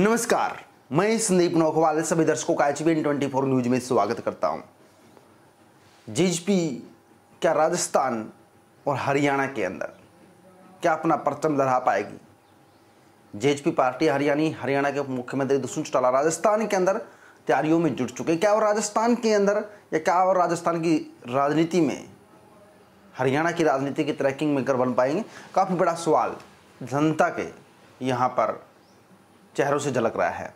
नमस्कार मैं संदीप नौखवाल सभी दर्शकों का एच ट्वेंटी फोर न्यूज में स्वागत करता हूं जीजपी क्या राजस्थान और हरियाणा के अंदर क्या अपना परचम लहरा पाएगी जेजपी पार्टी हरियाणी हरियाणा के मुख्यमंत्री दुष्यंत चौटाला राजस्थान के अंदर तैयारियों में जुट चुके हैं क्या वो राजस्थान के अंदर या क्या वो राजस्थान की राजनीति में हरियाणा की राजनीति की ट्रैकिंग मेकर बन पाएंगे काफ़ी बड़ा सवाल जनता के यहाँ पर चेहरों से झलक रहा है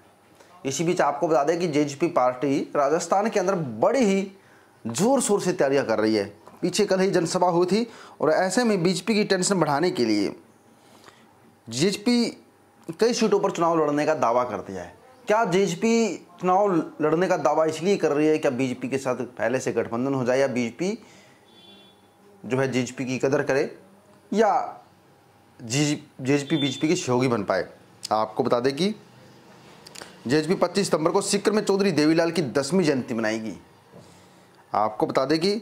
इसी बीच आपको बता दें कि जे पार्टी राजस्थान के अंदर बड़ी ही जोर शोर से तैयारियां कर रही है पीछे कल ही जनसभा हुई थी और ऐसे में बीजेपी की टेंशन बढ़ाने के लिए जे कई सीटों पर चुनाव लड़ने का दावा करती है क्या जेजेपी चुनाव लड़ने का दावा इसलिए कर रही है क्या बीजेपी के साथ पहले से गठबंधन हो जाए या बीजेपी जो है जेजेपी की कदर करे या जे जेजेपी बीजेपी के सहयोगी बन पाए आपको बता दें कि जेएचपी 25 सितंबर को सिक्र में चौधरी देवीलाल की दसवीं जयंती मनाएगी आपको बता दें कि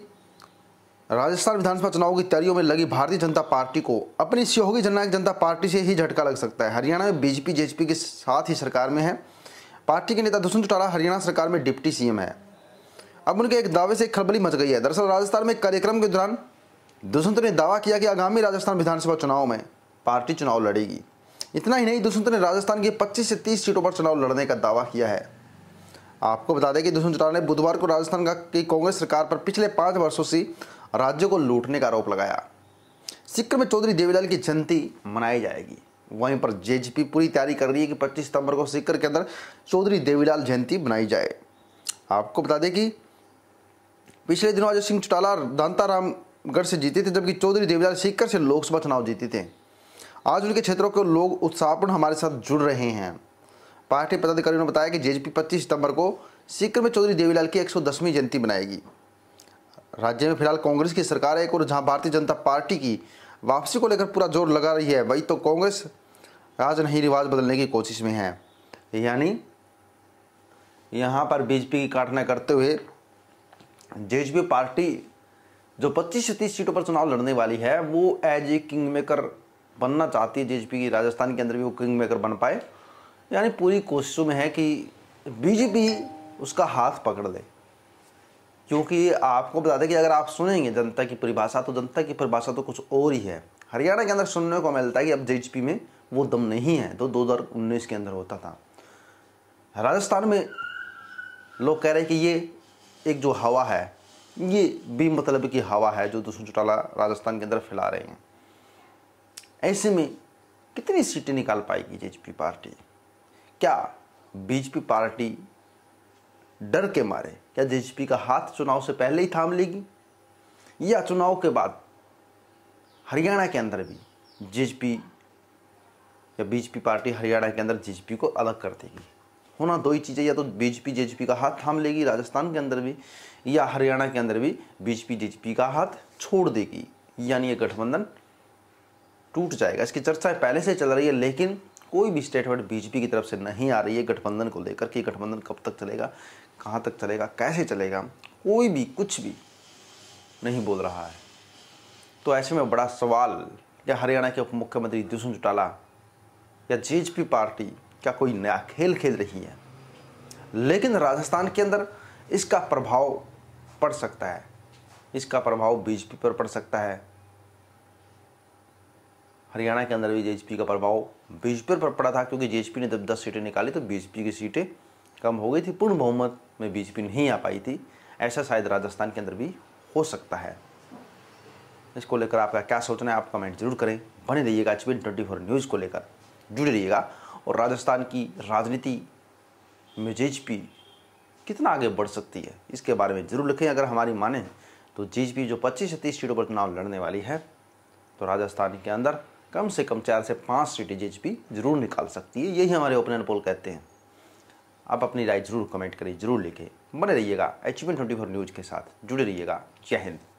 राजस्थान विधानसभा चुनाव की तैयारियों में लगी भारतीय जनता पार्टी को अपनी सहयोगी जननायक जनता पार्टी से ही झटका लग सकता है हरियाणा में बीजेपी जेएचपी के साथ ही सरकार में है पार्टी के नेता दुष्यंत चौटाला हरियाणा सरकार में डिप्टी सीएम है अब उनके एक दावे से खलबली मच गई है दरअसल राजस्थान में कार्यक्रम के दौरान दुष्यंत ने दावा किया कि आगामी राजस्थान विधानसभा चुनाव में पार्टी चुनाव लड़ेगी इतना ही नहीं दुष्यंत ने राजस्थान की 25 से 30 सीटों पर चुनाव लड़ने का दावा किया है आपको बता दें कि दुष्यंत चौटाला ने बुधवार को राजस्थान का की कांग्रेस सरकार पर पिछले पाँच वर्षों से राज्य को लूटने का आरोप लगाया सिक्र में चौधरी देवीलाल की जयंती मनाई जाएगी वहीं पर जे पूरी तैयारी कर रही है कि 25 सितंबर को सिक्कर के अंदर चौधरी देवीलाल जयंती मनाई जाए आपको बता दें कि पिछले दिनों अजय सिंह चौटाला दांतारामगढ़ से जीते थे जबकि चौधरी देवीलाल सीकर से लोकसभा चुनाव जीते थे आज उनके क्षेत्रों के लोग उत्साहपूर्ण हमारे साथ जुड़ रहे हैं पार्टी पदाधिकारियों ने बताया कि जेजेपी 25 सितंबर को सीकर में चौधरी देवीलाल की 110वीं जयंती मनाएगी राज्य में फिलहाल कांग्रेस की सरकार एक और जहां भारतीय जनता पार्टी की वापसी को लेकर पूरा जोर लगा रही है वही तो कांग्रेस राज नहीं रिवाज बदलने की कोशिश में है यानी यहाँ पर बीजेपी की काटना करते हुए जेजेपी पार्टी जो 25 से 30 सीटों पर चुनाव लड़ने वाली है वो एज ए किंग मेकर बनना चाहती है जेजेपी की राजस्थान के अंदर भी वो किंग मेकर बन पाए यानी पूरी कोशिशों में है कि बीजेपी उसका हाथ पकड़ ले क्योंकि आपको बता दें कि अगर आप सुनेंगे जनता की परिभाषा तो जनता की परिभाषा तो कुछ और ही है हरियाणा के अंदर सुनने को मिलता है कि अब जे में वो दम नहीं है तो दो हज़ार उन्नीस के अंदर होता था राजस्थान में लोग कह रहे हैं कि ये एक जो हवा है ये भी मतलब की हवा है जो दुष्यंत चौटाला राजस्थान के अंदर फैला रहे हैं ऐसे में कितनी सीटें निकाल पाएगी जेजेपी पार्टी क्या बीजेपी पार्टी डर के मारे क्या जेजेपी का हाथ चुनाव से पहले ही थाम लेगी या चुनाव के बाद हरियाणा के अंदर भी जेजेपी या बीजेपी पार्टी हरियाणा के अंदर जेजेपी को अलग कर देगी होना दो ही चीज़ें या तो बीजेपी जेजेपी का हाथ थाम लेगी राजस्थान के अंदर भी या हरियाणा के अंदर भी बीजेपी जेजेपी का हाथ छोड़ देगी यानी ये गठबंधन टूट जाएगा इसकी चर्चा पहले से चल रही है लेकिन कोई भी स्टेटमेंट बीजेपी की तरफ से नहीं आ रही है गठबंधन को लेकर कि गठबंधन कब तक चलेगा कहाँ तक चलेगा कैसे चलेगा कोई भी कुछ भी नहीं बोल रहा है तो ऐसे में बड़ा सवाल या हरियाणा के उप मुख्यमंत्री दुष्यंत चौटाला या जे पार्टी क्या कोई नया खेल खेल रही है लेकिन राजस्थान के अंदर इसका प्रभाव पड़ सकता है इसका प्रभाव बीजेपी पर पड़ सकता है हरियाणा के अंदर भी जे का प्रभाव बीजेपी पर पड़ा था क्योंकि जे ने जब दस सीटें निकाली तो बीजेपी की सीटें कम हो गई थी पूर्ण बहुमत में बीजेपी नहीं आ पाई थी ऐसा शायद राजस्थान के अंदर भी हो सकता है इसको लेकर आपका क्या सोचना है आप कमेंट जरूर करें बने रहिएगा एच ट्वेंटी फोर न्यूज़ को लेकर जुड़े रहिएगा और राजस्थान की राजनीति में जे कितना आगे बढ़ सकती है इसके बारे में ज़रूर लिखें अगर हमारी माने तो जे जो पच्चीस से तीस सीटों पर चुनाव लड़ने वाली है तो राजस्थान के अंदर कम से कम चार से पाँच सीटें भी जरूर निकाल सकती है यही हमारे ओपनर पोल कहते हैं आप अपनी राय जरूर कमेंट करिए जरूर लिखें बने रहिएगा एच ट्वेंटी फोर न्यूज़ के साथ जुड़े रहिएगा जय हिंद